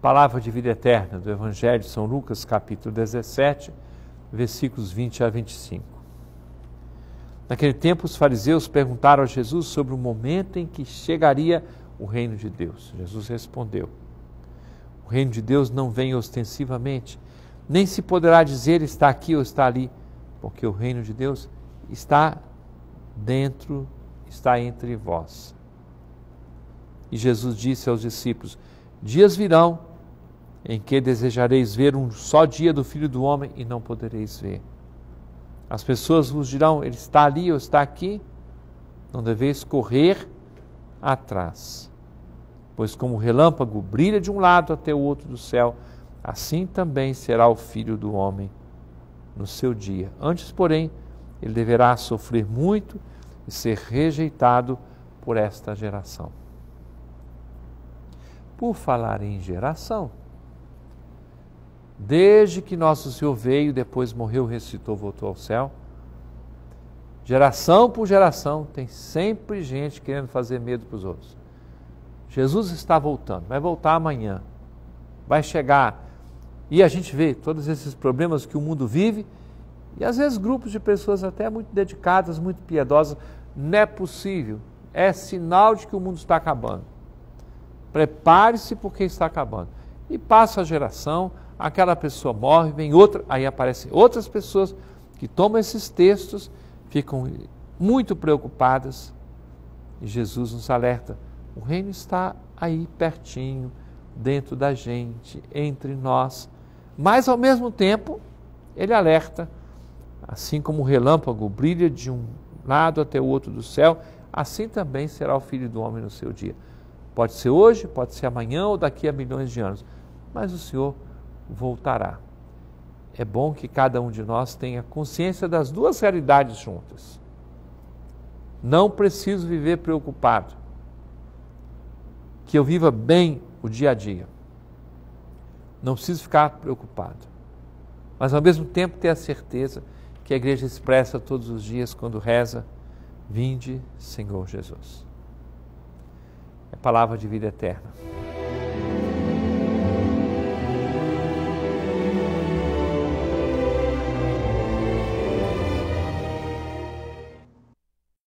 Palavra de vida eterna do Evangelho de São Lucas, capítulo 17, versículos 20 a 25. Naquele tempo, os fariseus perguntaram a Jesus sobre o momento em que chegaria o reino de Deus. Jesus respondeu: O reino de Deus não vem ostensivamente, nem se poderá dizer está aqui ou está ali, porque o reino de Deus está dentro, está entre vós. E Jesus disse aos discípulos: Dias virão em que desejareis ver um só dia do Filho do Homem e não podereis ver. As pessoas vos dirão: Ele está ali ou está aqui? Não deveis correr atrás. Pois, como o relâmpago brilha de um lado até o outro do céu, assim também será o Filho do Homem no seu dia. Antes, porém, ele deverá sofrer muito e ser rejeitado por esta geração. Por falar em geração, desde que nosso Senhor veio, depois morreu, ressuscitou, voltou ao céu. Geração por geração, tem sempre gente querendo fazer medo para os outros. Jesus está voltando, vai voltar amanhã, vai chegar. E a gente vê todos esses problemas que o mundo vive, e às vezes grupos de pessoas até muito dedicadas, muito piedosas, não é possível, é sinal de que o mundo está acabando. Prepare-se porque está acabando. E passa a geração, aquela pessoa morre, vem outra, aí aparecem outras pessoas que tomam esses textos, ficam muito preocupadas. E Jesus nos alerta: o reino está aí pertinho, dentro da gente, entre nós. Mas ao mesmo tempo, ele alerta, assim como o relâmpago brilha de um lado até o outro do céu, assim também será o filho do homem no seu dia. Pode ser hoje, pode ser amanhã ou daqui a milhões de anos. Mas o Senhor voltará. É bom que cada um de nós tenha consciência das duas realidades juntas. Não preciso viver preocupado. Que eu viva bem o dia a dia. Não preciso ficar preocupado. Mas ao mesmo tempo ter a certeza que a igreja expressa todos os dias quando reza: Vinde, Senhor Jesus. É palavra de vida eterna.